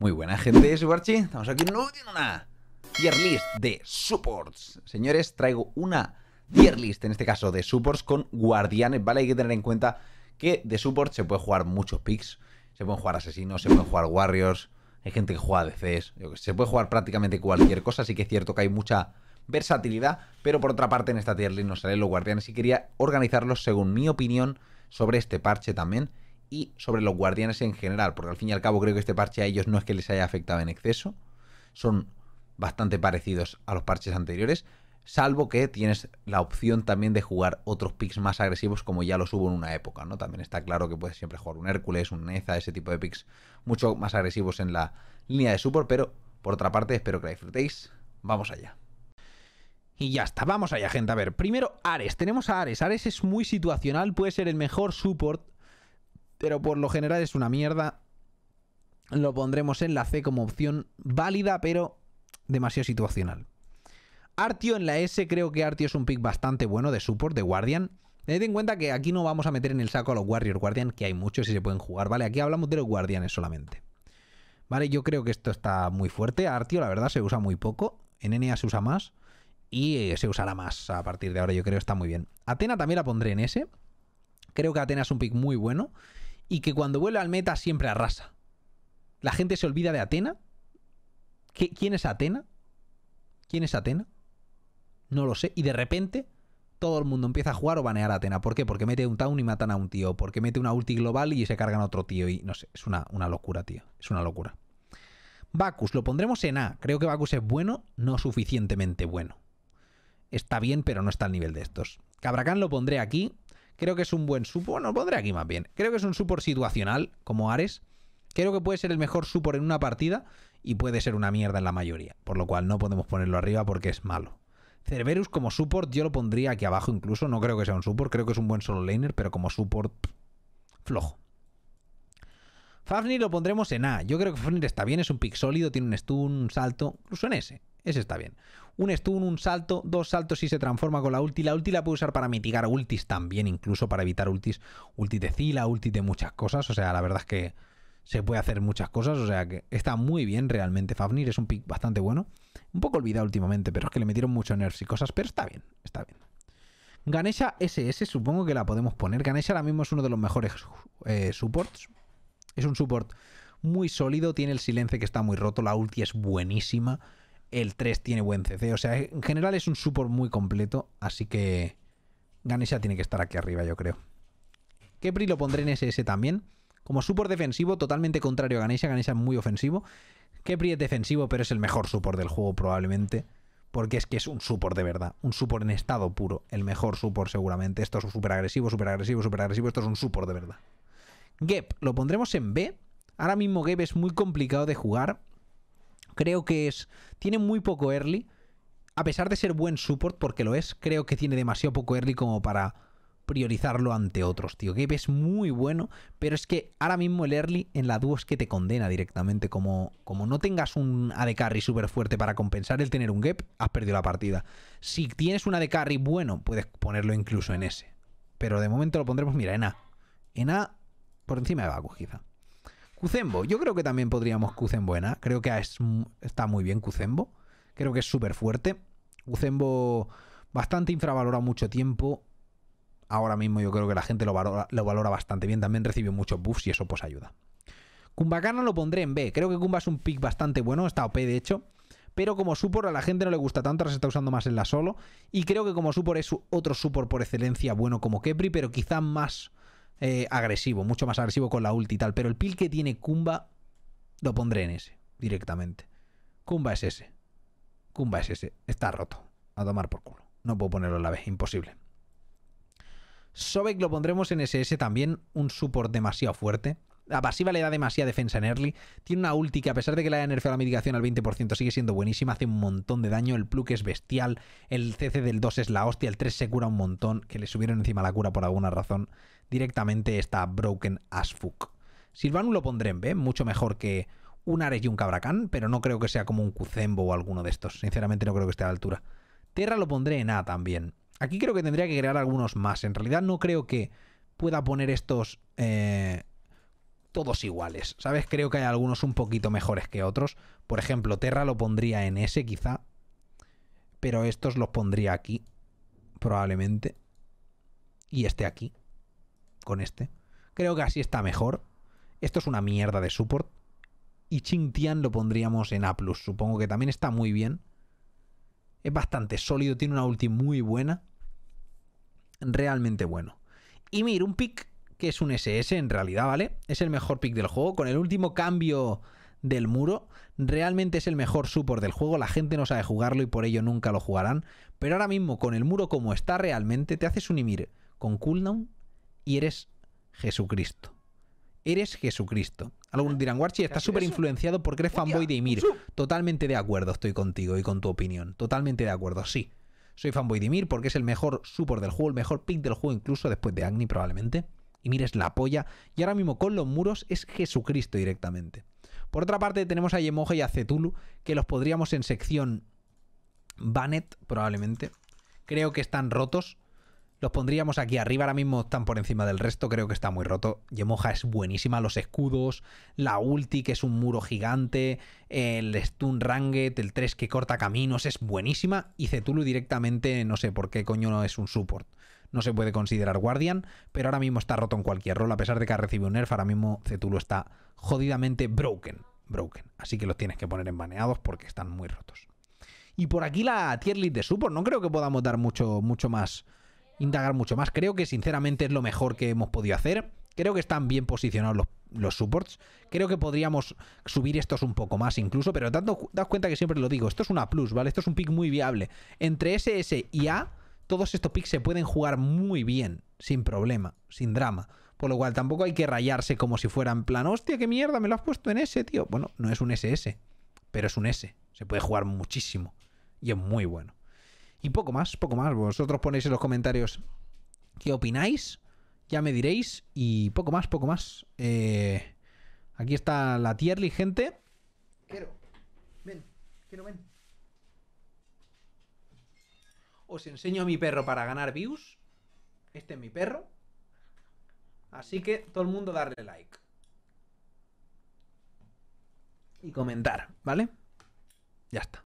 Muy buena gente, Subarchi. Estamos aquí no tiene una tier list de supports. Señores, traigo una tier list, en este caso de supports con guardianes, ¿vale? Hay que tener en cuenta que de supports se puede jugar muchos picks. Se pueden jugar asesinos, se pueden jugar warriors, hay gente que juega DCs. Se puede jugar prácticamente cualquier cosa, así que es cierto que hay mucha versatilidad. Pero por otra parte, en esta tier list nos salen los guardianes y quería organizarlos según mi opinión sobre este parche también y sobre los guardianes en general, porque al fin y al cabo creo que este parche a ellos no es que les haya afectado en exceso, son bastante parecidos a los parches anteriores, salvo que tienes la opción también de jugar otros picks más agresivos como ya los hubo en una época, ¿no? También está claro que puedes siempre jugar un Hércules, un Neza, ese tipo de picks mucho más agresivos en la línea de support, pero por otra parte espero que la disfrutéis, vamos allá. Y ya está, vamos allá gente, a ver, primero Ares, tenemos a Ares, Ares es muy situacional, puede ser el mejor support pero por lo general es una mierda. Lo pondremos en la C como opción válida, pero demasiado situacional. Artio en la S, creo que Artio es un pick bastante bueno de support, de Guardian. Tened en cuenta que aquí no vamos a meter en el saco a los Warrior Guardian, que hay muchos y se pueden jugar, ¿vale? Aquí hablamos de los Guardianes solamente. Vale, yo creo que esto está muy fuerte. Artio, la verdad, se usa muy poco. En NA se usa más. Y eh, se usará más a partir de ahora, yo creo, está muy bien. Atena también la pondré en S. Creo que Atena es un pick muy bueno y que cuando vuelve al meta siempre arrasa. La gente se olvida de Atena. ¿Quién es Atena? ¿Quién es Atena? No lo sé. Y de repente todo el mundo empieza a jugar o banear a Atena. ¿Por qué? Porque mete un town y matan a un tío. Porque mete una ulti global y se cargan a otro tío. Y no sé, es una, una locura, tío. Es una locura. Bacus, lo pondremos en A. Creo que Bacus es bueno, no suficientemente bueno. Está bien, pero no está al nivel de estos. Cabracán lo pondré aquí. Creo que es un buen support. Bueno, pondré aquí más bien. Creo que es un support situacional, como Ares. Creo que puede ser el mejor support en una partida y puede ser una mierda en la mayoría. Por lo cual no podemos ponerlo arriba porque es malo. Cerberus como support yo lo pondría aquí abajo incluso. No creo que sea un support. Creo que es un buen solo laner, pero como support flojo. Fafnir lo pondremos en A. Yo creo que Fafnir está bien, es un pick sólido, tiene un stun, un salto, incluso en S. Ese está bien. Un stun, un salto, dos saltos y se transforma con la ulti. La ulti la puede usar para mitigar ultis también, incluso para evitar ultis. Ulti de Zila, ulti de muchas cosas. O sea, la verdad es que se puede hacer muchas cosas. O sea, que está muy bien realmente Fafnir. Es un pick bastante bueno. Un poco olvidado últimamente, pero es que le metieron mucho nerfs y cosas. Pero está bien, está bien. Ganesha SS supongo que la podemos poner. Ganesha ahora mismo es uno de los mejores eh, supports es un support muy sólido, tiene el silencio que está muy roto, la ulti es buenísima, el 3 tiene buen CC, o sea, en general es un support muy completo, así que Ganesha tiene que estar aquí arriba, yo creo. Kepri lo pondré en SS también. Como support defensivo, totalmente contrario a Ganesha, Ganesha es muy ofensivo. Kepri es defensivo, pero es el mejor support del juego probablemente. Porque es que es un support de verdad, un support en estado puro, el mejor support seguramente. Esto es súper agresivo, super agresivo, super agresivo, esto es un support de verdad. Gep lo pondremos en B. Ahora mismo Gep es muy complicado de jugar. Creo que es... Tiene muy poco early. A pesar de ser buen support, porque lo es, creo que tiene demasiado poco early como para priorizarlo ante otros, tío. Gep es muy bueno, pero es que ahora mismo el early en la dúo es que te condena directamente. Como, como no tengas un de carry súper fuerte para compensar el tener un Gap has perdido la partida. Si tienes un de carry bueno, puedes ponerlo incluso en ese. Pero de momento lo pondremos, mira, en A. En A por encima de Baku, quizá. Cucembo, yo creo que también podríamos Cucembo en A. Creo que es, está muy bien Cucembo. Creo que es súper fuerte. Cucembo bastante infravalora mucho tiempo. Ahora mismo yo creo que la gente lo valora, valora bastante bien. También recibe muchos buffs y eso pues ayuda. Kumbakana lo pondré en B. Creo que Kumba es un pick bastante bueno. Está OP de hecho. Pero como support a la gente no le gusta tanto, ahora se está usando más en la solo. Y creo que como support es otro support por excelencia bueno como Kepri, pero quizá más eh, agresivo, mucho más agresivo con la ulti y tal. Pero el pil que tiene Kumba lo pondré en ese, directamente. Kumba es ese. Kumba es ese. Está roto. A tomar por culo. No puedo ponerlo a la vez, imposible. Sobek lo pondremos en SS también, un support demasiado fuerte. La pasiva le da demasiada defensa en early. Tiene una ulti que a pesar de que le haya nerfeado la mitigación al 20% sigue siendo buenísima, hace un montón de daño, el pluque es bestial, el CC del 2 es la hostia, el 3 se cura un montón, que le subieron encima la cura por alguna razón directamente está broken as fuck. Silvanu lo pondré en B, mucho mejor que un Ares y un Cabracán, pero no creo que sea como un Cucembo o alguno de estos. Sinceramente no creo que esté a la altura. Terra lo pondré en A también. Aquí creo que tendría que crear algunos más. En realidad no creo que pueda poner estos eh, todos iguales. ¿Sabes? Creo que hay algunos un poquito mejores que otros. Por ejemplo, Terra lo pondría en S quizá. Pero estos los pondría aquí. Probablemente. Y este aquí con este. Creo que así está mejor. Esto es una mierda de support. Y Ching lo pondríamos en A. Supongo que también está muy bien. Es bastante sólido, tiene una ulti muy buena. Realmente bueno. Y mir un pick que es un SS en realidad, ¿vale? Es el mejor pick del juego. Con el último cambio del muro, realmente es el mejor support del juego. La gente no sabe jugarlo y por ello nunca lo jugarán. Pero ahora mismo, con el muro como está realmente, te haces un Ymir con cooldown y eres Jesucristo. Eres Jesucristo. Algunos dirán, Warchi, estás súper influenciado porque eres fanboy de Ymir. Totalmente de acuerdo estoy contigo y con tu opinión. Totalmente de acuerdo, sí. Soy fanboy de Ymir porque es el mejor support del juego, el mejor pick del juego, incluso después de Agni probablemente. y es la polla. Y ahora mismo con los muros es Jesucristo directamente. Por otra parte, tenemos a Yemoja y a Cthulhu, que los podríamos en sección Banet, probablemente. Creo que están rotos. Los pondríamos aquí arriba, ahora mismo están por encima del resto, creo que está muy roto. Yemoja es buenísima, los escudos, la ulti que es un muro gigante, el stun ranget, el 3 que corta caminos, es buenísima. Y Cetulu directamente, no sé por qué coño no es un support. No se puede considerar guardian, pero ahora mismo está roto en cualquier rol, a pesar de que ha recibido un nerf, ahora mismo Cetulu está jodidamente broken, broken. Así que los tienes que poner en baneados porque están muy rotos. Y por aquí la tier list de support, no creo que podamos dar mucho, mucho más indagar mucho más. Creo que sinceramente es lo mejor que hemos podido hacer. Creo que están bien posicionados los, supports. Creo que podríamos subir estos un poco más incluso, pero tanto das cuenta que siempre lo digo, esto es una plus, ¿vale? Esto es un pick muy viable. Entre SS y A, todos estos picks se pueden jugar muy bien, sin problema, sin drama. Por lo cual tampoco hay que rayarse como si fuera en plan, hostia, qué mierda, me lo has puesto en S, tío. Bueno, no es un SS, pero es un S. Se puede jugar muchísimo y es muy bueno. Y poco más, poco más. Vosotros ponéis en los comentarios qué opináis. Ya me diréis. Y poco más, poco más. Eh, aquí está la Tierly, gente. Quiero. Ven, quiero, ven. Os enseño a mi perro para ganar views. Este es mi perro. Así que todo el mundo darle like. Y comentar, ¿vale? Ya está.